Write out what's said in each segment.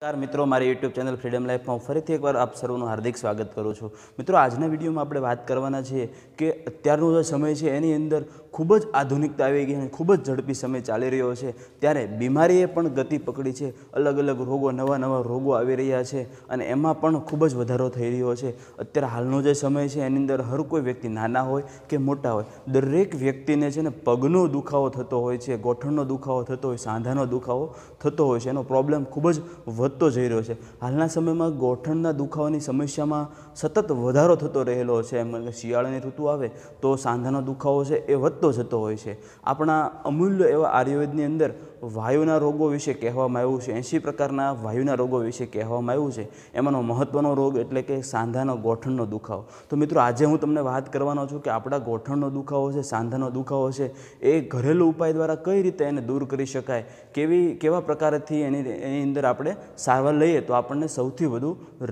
નમસ્કાર મિત્રો મારી યુટ્યુબ ચેનલ ફ્રીડમ લાઈફમાં ફરીથી એકવાર આપ સર્વનું હાર્દિક સ્વાગત કરું છું મિત્રો આજના વિડીયોમાં આપણે વાત કરવાના છે કે અત્યારનો જે સમય છે એની અંદર ખૂબ જ આધુનિકતા આવી ગઈ અને ખૂબ જ ઝડપી સમય ચાલી રહ્યો છે ત્યારે બીમારીએ પણ ગતિ પકડી છે અલગ અલગ રોગો નવા નવા રોગો આવી રહ્યા છે અને એમાં પણ ખૂબ જ વધારો થઈ રહ્યો છે અત્યારે હાલનો જે સમય છે એની અંદર હર કોઈ વ્યક્તિ નાના હોય કે મોટા હોય દરેક વ્યક્તિને છે ને પગનો દુખાવો થતો હોય છે ગોઠણનો દુખાવો થતો હોય સાંધાનો દુખાવો થતો હોય છે એનો પ્રોબ્લેમ ખૂબ જ વધતો જઈ રહ્યો છે હાલના સમયમાં ગોઠણના દુખાવાની સમસ્યામાં સતત વધારો થતો રહેલો છે એમ કે શિયાળાની ઋતુ આવે તો સાંધાનો દુખાવો છે એ વધતો વધતો જતો હોય છે આપણા અમૂલ્ય એવા આયુર્વેદની અંદર વાયુના રોગો વિશે કહેવામાં આવ્યું છે એંશી પ્રકારના વાયુના રોગો વિશે કહેવામાં આવ્યું છે એમાંનો મહત્ત્વનો રોગ એટલે કે સાંધાનો ગોઠણનો દુખાવો તો મિત્રો આજે હું તમને વાત કરવાનો છું કે આપણા ગોઠણનો દુખાવો છે સાંધાનો દુખાવો છે એ ઘરેલું ઉપાય દ્વારા કઈ રીતે એને દૂર કરી શકાય કેવી કેવા પ્રકારથી એની એની અંદર આપણે સારવાર લઈએ તો આપણને સૌથી વધુ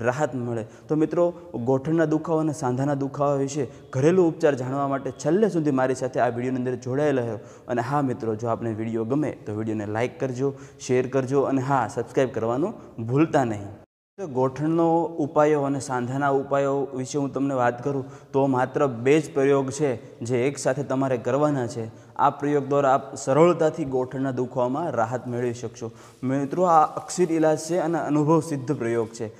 રાહત મળે તો મિત્રો ગોઠણના દુખાવા અને સાંધાના દુખાવા વિશે ઘરેલું ઉપચાર જાણવા માટે છેલ્લે સુધી મારી સાથે આ વિડીયોની અંદર જોડાયેલા રહ્યો અને હા મિત્રો જો આપણે વિડીયો ગમે તો વિડીયો વિડીયોને લાઇક કરજો શેર કરજો અને હા સબસ્ક્રાઈબ કરવાનું ભૂલતા નહીં ગોઠણનો ઉપાયો અને સાંધાના ઉપાયો વિશે હું તમને વાત કરું તો માત્ર બે જ પ્રયોગ છે જે એકસાથે તમારે કરવાના છે આ પ્રયોગ દ્વારા આપ સરળતાથી ગોઠણના દુખાવામાં રાહત મેળવી શકશો મિત્રો આ અક્ષર ઇલાજ છે અને અનુભવ સિદ્ધ પ્રયોગ છે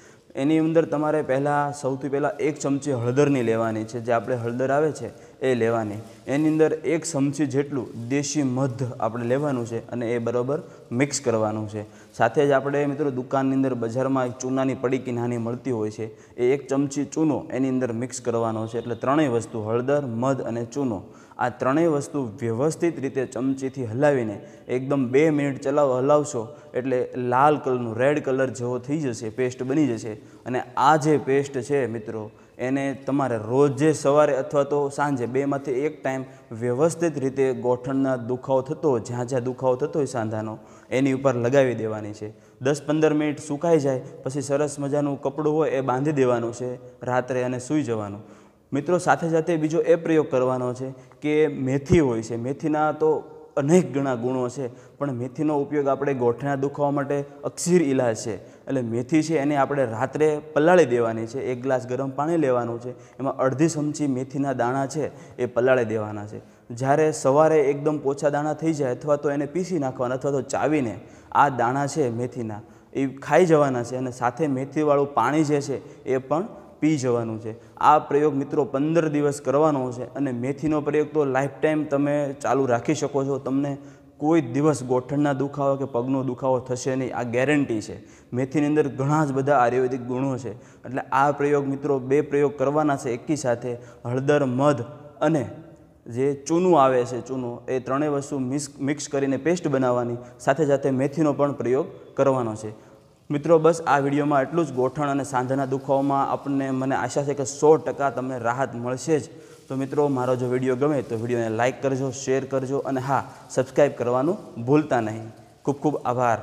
એની અંદર તમારે પહેલાં સૌથી પહેલાં એક ચમચી હળદરની લેવાની છે જે આપણે હળદર આવે છે એ લેવાની એની અંદર એક ચમચી જેટલું દેશી મધ આપણે લેવાનું છે અને એ બરાબર મિક્સ કરવાનું છે સાથે જ આપણે મિત્રો દુકાનની અંદર બજારમાં ચૂનાની પડીકી નાની મળતી હોય છે એ એક ચમચી ચૂનો એની અંદર મિક્સ કરવાનો છે એટલે ત્રણેય વસ્તુ હળદર મધ અને ચૂનો આ ત્રણેય વસ્તુ વ્યવસ્થિત રીતે ચમચીથી હલાવીને એકદમ બે મિનિટ ચલાવ હલાવશો એટલે લાલ કલરનું રેડ કલર જેવો થઈ જશે પેસ્ટ બની જશે અને આ જે પેસ્ટ છે મિત્રો એને તમારે રોજે સવારે અથવા તો સાંજે બેમાંથી એક ટાઈમ વ્યવસ્થિત રીતે ગોઠણના દુખાવો થતો જ્યાં જ્યાં દુખાવો થતો હોય સાંધાનો એની ઉપર લગાવી દેવાની છે દસ પંદર મિનિટ સુકાઈ જાય પછી સરસ મજાનું કપડું હોય એ બાંધી દેવાનું છે રાત્રે અને સૂઈ જવાનું મિત્રો સાથે સાથે બીજો એ પ્રયોગ કરવાનો છે કે મેથી હોય છે મેથીના તો અનેક ઘણા ગુણો છે પણ મેથીનો ઉપયોગ આપણે ગોઠણા દુખાવા માટે અક્ષીર ઇલાજ છે એટલે મેથી છે એને આપણે રાત્રે પલાળી દેવાની છે એક ગ્લાસ ગરમ પાણી લેવાનું છે એમાં અડધી ચમચી મેથીના દાણા છે એ પલાળી દેવાના છે જ્યારે સવારે એકદમ પોચા દાણા થઈ જાય અથવા તો એને પીસી નાખવાના અથવા તો ચાવીને આ દાણા છે મેથીના એ ખાઈ જવાના છે અને સાથે મેથીવાળું પાણી જે છે એ પણ પી જવાનું છે આ પ્રયોગ મિત્રો પંદર દિવસ કરવાનો છે અને મેથીનો પ્રયોગ તો લાઈફ ટાઈમ તમે ચાલુ રાખી શકો છો તમને કોઈ દિવસ ગોઠણના દુખાવો કે પગનો દુખાવો થશે નહીં આ ગેરંટી છે મેથીની અંદર ઘણા જ બધા આયુર્વેદિક ગુણો છે એટલે આ પ્રયોગ મિત્રો બે પ્રયોગ કરવાના છે એકી સાથે હળદર મધ અને જે ચૂનું આવે છે ચૂનું એ ત્રણેય વસ્તુ મિક્સ મિક્સ કરીને પેસ્ટ બનાવવાની સાથે સાથે મેથીનો પણ પ્રયોગ કરવાનો છે મિત્રો બસ આ વિડીયોમાં એટલું જ ગોઠણ અને સાંધાના દુખાવામાં આપણને મને આશા છે કે સો ટકા તમને રાહત મળશે જ તો મિત્રો મારો જો વિડીયો ગમે તો વિડીયોને લાઇક કરજો શેર કરજો અને હા સબસ્ક્રાઈબ કરવાનું ભૂલતા નહીં ખૂબ ખૂબ આભાર